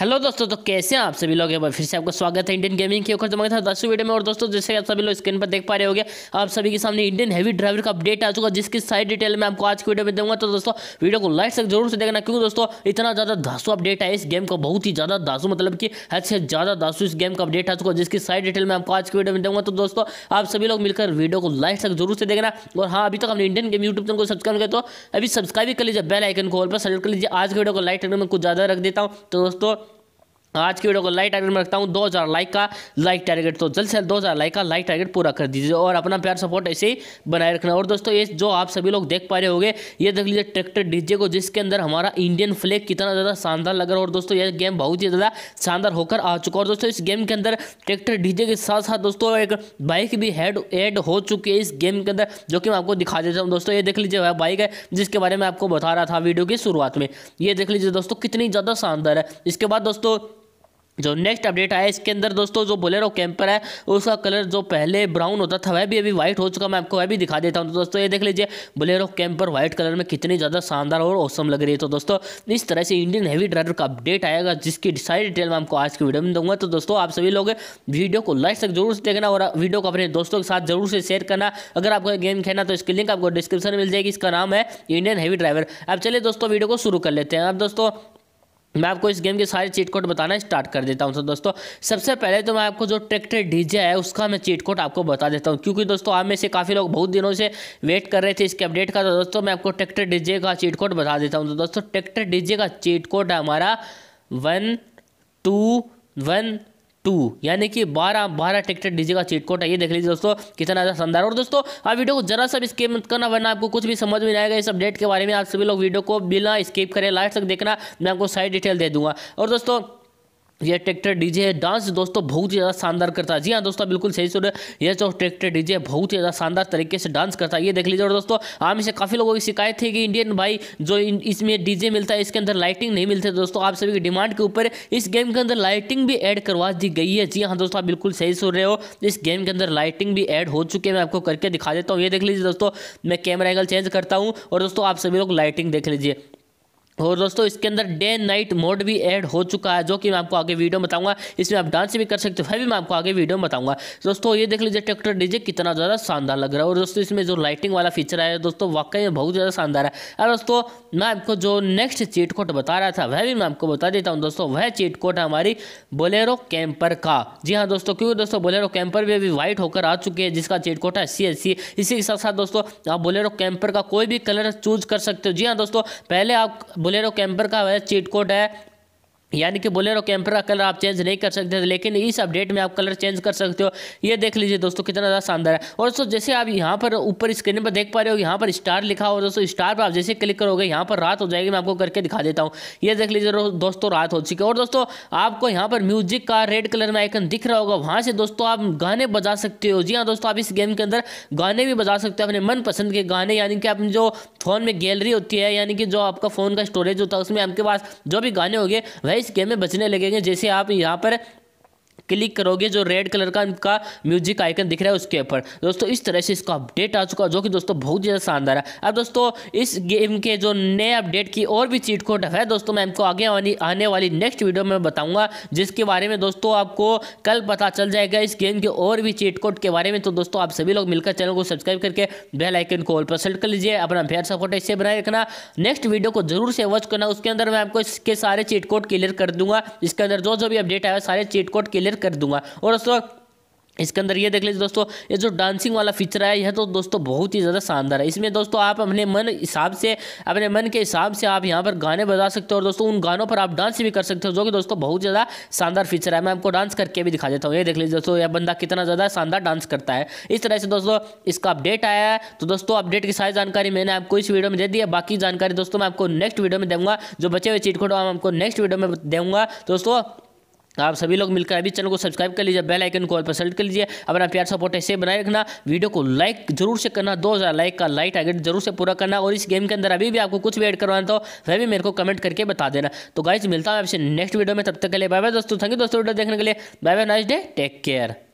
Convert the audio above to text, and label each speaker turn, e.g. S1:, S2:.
S1: hello दोस्तों तो कैसे हैं आप सभी लोग एक बार फिर से आपका स्वागत है इंडियन गेमिंग के ऊपर तुम्हारे साथ दसवीं वीडियो में और दोस्तों जैसे आप सभी लोग स्क्रीन पर देख पा रहे होंगे आप सभी के सामने इंडियन हैवी ड्राइवर का अपडेट आ चुका है जिसकी सारी डिटेल मैं आपको आज की वीडियो में दूंगा तो दोस्तों वीडियो को लाइक तक जरूर से देखना क्योंकि दोस्तों इतना ज़्यादा धासू अपडेट है इस गेम का बहुत ही ज़्यादा धासू मतलब कि हद से ज़्यादा धासू इस गेम का अपडेट आ चुका है जिसकी सारी डिटेल मैं आपको आज की वीडियो में दूंगा तो दोस्तों आप सभी लोग मिलकर वीडियो को लाइक तक जरूर से देखना और हाँ अभी तक हमने इंडियन गेम यूट्यूब चैनल को सब्सक्राइब किया तो अभी सब्सक्राइब भी कर लीजिए बेल आइकन को ऑल पर सेलेक्ट कर लीजिए आज की वीडियो को लाइक तक मैं कुछ ज़्यादा रख देता हूँ तो दोस्तों आज की वीडियो को लाइक टारगेट में रखता हूँ 2000 लाइक का लाइक टारगेट तो जल्द से जल्द 2000 लाइक का लाइक टारगेट पूरा कर दीजिए और अपना प्यार सपोर्ट ऐसे ही बनाए रखना और दोस्तों ये जो आप सभी लोग देख पा रहे होंगे ये देख लीजिए ट्रैक्टर डीजे को जिसके अंदर हमारा इंडियन फ्लैग कितना ज़्यादा शानदार लग रहा है और दोस्तों ये गेम बहुत ही ज़्यादा शानदार होकर आ चुका और दोस्तों इस गेम के अंदर ट्रैक्टर डीजे के साथ साथ दोस्तों एक बाइक भी हेड एड हो चुकी है इस गेम के अंदर जो कि मैं आपको दिखा देता हूँ दोस्तों ये देख लीजिए बाइक है जिसके बारे में आपको बता रहा था वीडियो की शुरुआत में ये देख लीजिए दोस्तों कितनी ज़्यादा शानदार है इसके बाद दोस्तों जो नेक्स्ट अपडेट आया इसके अंदर दोस्तों जो बोलेरो कैंपर है उसका कलर जो पहले ब्राउन होता था वह भी अभी व्हाइट हो चुका मैं आपको वह भी दिखा देता हूँ तो दोस्तों ये देख लीजिए बोलेरो कैंपर व्हाइट कलर में कितनी ज़्यादा शानदार और औसम लग रही है तो दोस्तों इस तरह से इंडियन हैवी ड्राइवर का अपडेट आएगा जिसकी सारी डिटेल मैं आपको आज की वीडियो में दूंगा तो दोस्तों आप सभी लोग वीडियो को लाइक तक जरूर से देखना और वीडियो को अपने दोस्तों के साथ जरूर से शेयर करना अगर आपको गेम खेलना तो इसकी लिंक आपको डिस्क्रिप्शन में मिल जाएगी इसका नाम है इंडियन हैवी ड्राइवर अब चलिए दोस्तों वीडियो को शुरू कर लेते हैं अब दोस्तों मैं आपको इस गेम के सारे चीट कोड बताना स्टार्ट कर देता हूँ तो दोस्तों सबसे पहले तो मैं आपको जो ट्रैक्टर डीजे है उसका मैं चीट कोड आपको बता देता हूँ क्योंकि दोस्तों आप में से काफ़ी लोग बहुत दिनों से वेट कर रहे थे इसके अपडेट का तो दोस्तों मैं आपको ट्रैक्टर डीजे का चीट कोड बता देता हूँ तो दोस्तों ट्रैक्टर डीजे का चीट कोड है हमारा वन टू वन टू यानी कि बारह बारह टिकटेड डीजे का चीट कोड है ये देख लीजिए दोस्तों कितना ज़्यादा शानदार और दोस्तों आप वीडियो को जरा सा स्केप मत करना वरना आपको कुछ भी समझ में नहीं आएगा इस अपडेट के बारे में आप सभी लोग वीडियो को बिना स्केप करें लास्ट तक देखना मैं आपको सारी डिटेल दे दूंगा और दोस्तों यह ट्रैक्टर डीजे डांस दोस्तों बहुत ही ज़्यादा शानदार करता है जी हाँ दोस्तों बिल्कुल सही सुन रहे यह जो ट्रैक्टर डीजे बहुत ही ज़्यादा शानदार तरीके से डांस करता है ये देख लीजिए और दोस्तों आम इसे काफ़ी लोगों की शिकायत थी कि इंडियन भाई जो इसमें डीजे मिलता है इसके अंदर लाइटिंग नहीं मिलती दोस्तों आप सभी की डिमांड के ऊपर इस गेम के अंदर लाइटिंग भी एड करवा दी गई है जी हाँ दोस्तों आप बिल्कुल सही सुन रहे हो इस गेम के अंदर लाइटिंग भी एड हो चुकी है मैं आपको करके दिखा देता हूँ ये देख लीजिए दोस्तों मैं कैमरा एंगल चेंज करता हूँ और दोस्तों आप सभी लोग लाइटिंग देख लीजिए और दोस्तों इसके अंदर डे नाइट मोड भी ऐड हो चुका है जो कि मैं आपको आगे वीडियो बताऊंगा इसमें आप डांस भी कर सकते हो वह भी मैं आपको आगे वीडियो बताऊंगा दोस्तों ये देख लीजिए ट्रैक्टर डीजे कितना ज़्यादा शानदार लग रहा है और दोस्तों इसमें जो लाइटिंग वाला फीचर आया दोस्तों वाकई में बहुत ज़्यादा शानदार है और दोस्तों मैं आपको जो नेक्स्ट चीट कोड बता रहा था वह भी मैं आपको बता देता हूँ दोस्तों वह चीट कोड है हमारी बोलेरो कैंपर का जी हाँ दोस्तों क्योंकि दोस्तों बोलेरो कैंपर भी अभी व्हाइट होकर आ चुके हैं जिसका चीट कोड है सी एस सी इसी के साथ साथ दोस्तों आप बोलेरो कैंपर का कोई भी कलर चूज कर सकते हो जी हाँ दोस्तों पहले आप बुलेरो कैंपर का वह चीट कोड है यानी कि बोलेरो कैंपर का कलर आप चेंज नहीं कर सकते लेकिन इस अपडेट में आप कलर चेंज कर सकते हो ये देख लीजिए दोस्तों कितना ज़्यादा शानदार है और दोस्तों जैसे आप यहाँ पर ऊपर स्क्रीन पर देख पा रहे हो यहाँ पर स्टार लिखा हो दोस्तों स्टार पर आप जैसे क्लिक करोगे यहाँ पर रात हो जाएगी मैं आपको करके दिखा देता हूँ ये देख लीजिए दोस्तों रात हो चुकी है और दोस्तों आपको यहाँ पर म्यूजिक का रेड कलर में आइकन दिख रहा होगा वहाँ से दोस्तों आप गाने बजा सकते हो जी हाँ दोस्तों आप इस गेम के अंदर गाने भी बजा सकते हो अपने मनपसंद के गाने यानी कि आप जो फ़ोन में गैलरी होती है यानी कि जो आपका फ़ोन का स्टोरेज होता है उसमें आपके पास जो भी गाने होंगे वही इस गेम में बचने लगेंगे जैसे आप यहाँ पर क्लिक करोगे जो रेड कलर का इनका म्यूजिक आइकन दिख रहा है उसके ऊपर दोस्तों इस तरह से इसका अपडेट आ चुका है जो कि दोस्तों बहुत ज़्यादा शानदार है अब दोस्तों इस गेम के जो नए अपडेट की और भी चीट कोड है दोस्तों मैं इनको आगे आने, वाली नेक्स्ट वीडियो में बताऊंगा जिसके बारे में दोस्तों आपको कल पता चल जाएगा इस गेम के और भी चीट कोड के बारे में तो दोस्तों आप सभी लोग मिलकर चैनल को सब्सक्राइब करके बेल आइकन को ऑल पर सेलेक्ट कर लीजिए अपना फेयर सपोर्ट ऐसे बनाए रखना नेक्स्ट वीडियो को जरूर से वॉच करना उसके अंदर मैं आपको इसके सारे चीट कोड क्लियर कर दूंगा इसके अंदर जो जो भी अपडेट आया सारे चीट कोड क्लियर शेयर कर दूंगा और दोस्तों इसके अंदर ये देख लीजिए दोस्तों ये जो डांसिंग वाला फीचर है यह तो दोस्तों बहुत ही ज़्यादा शानदार है इसमें दोस्तों आप अपने मन हिसाब से अपने मन के हिसाब से आप यहाँ पर गाने बजा सकते हो और दोस्तों उन गानों पर आप डांस भी कर सकते हो जो कि दोस्तों बहुत ज़्यादा शानदार फीचर है मैं आपको डांस करके भी दिखा देता हूँ ये देख लीजिए दोस्तों यह बंदा कितना ज़्यादा शानदार डांस करता है इस तरह से दोस्तों इसका अपडेट आया है तो दोस्तों अपडेट की सारी जानकारी मैंने आपको इस वीडियो में दे दी है बाकी जानकारी दोस्तों मैं आपको नेक्स्ट वीडियो में दूँगा जो बचे हुए चीट खोटो हम आपको नेक्स्ट वीडियो में दूँगा दोस्तों तो आप सभी लोग मिलकर अभी चैनल को सब्सक्राइब कर लीजिए बेल आइकन को ऑल पर सेलेक्ट कर लीजिए अपना प्यार सपोर्ट ऐसे बनाए रखना वीडियो को लाइक जरूर से करना 2000 लाइक का लाइट टारगेट जरूर से पूरा करना और इस गेम के अंदर अभी भी आपको कुछ भी ऐड करवाना था तो वह भी मेरे को कमेंट करके बता देना तो गाइज मिलता है आपसे नेक्स्ट वीडियो में तब तक के लिए बाय बाय दोस्तों थैंक यू दोस्तों वीडियो देखने के लिए bye bye nice day take care